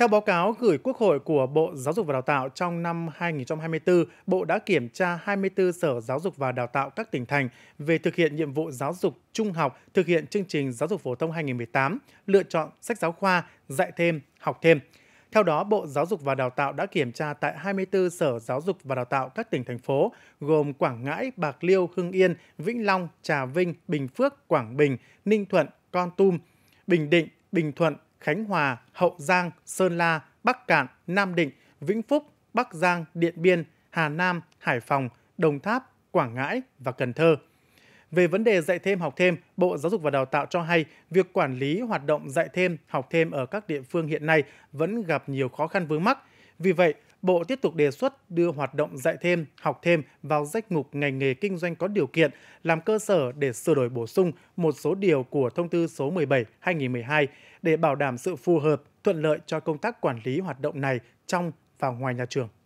Theo báo cáo gửi Quốc hội của Bộ Giáo dục và Đào tạo trong năm 2024, Bộ đã kiểm tra 24 sở giáo dục và đào tạo các tỉnh thành về thực hiện nhiệm vụ giáo dục trung học, thực hiện chương trình giáo dục phổ thông 2018, lựa chọn sách giáo khoa, dạy thêm, học thêm. Theo đó, Bộ Giáo dục và Đào tạo đã kiểm tra tại 24 sở giáo dục và đào tạo các tỉnh thành phố gồm Quảng Ngãi, Bạc Liêu, Hưng Yên, Vĩnh Long, Trà Vinh, Bình Phước, Quảng Bình, Ninh Thuận, Con Tum, Bình Định, Bình Thuận, Khánh Hòa, Hậu Giang, Sơn La, Bắc Cạn, Nam Định, Vĩnh Phúc, Bắc Giang, Điện Biên, Hà Nam, Hải Phòng, Đồng Tháp, Quảng Ngãi và Cần Thơ. Về vấn đề dạy thêm học thêm, Bộ Giáo dục và Đào tạo cho hay việc quản lý hoạt động dạy thêm học thêm ở các địa phương hiện nay vẫn gặp nhiều khó khăn vướng mắc. Vì vậy, Bộ tiếp tục đề xuất đưa hoạt động dạy thêm, học thêm vào danh mục ngành nghề kinh doanh có điều kiện làm cơ sở để sửa đổi bổ sung một số điều của Thông tư số 17/2012 để bảo đảm sự phù hợp, thuận lợi cho công tác quản lý hoạt động này trong và ngoài nhà trường.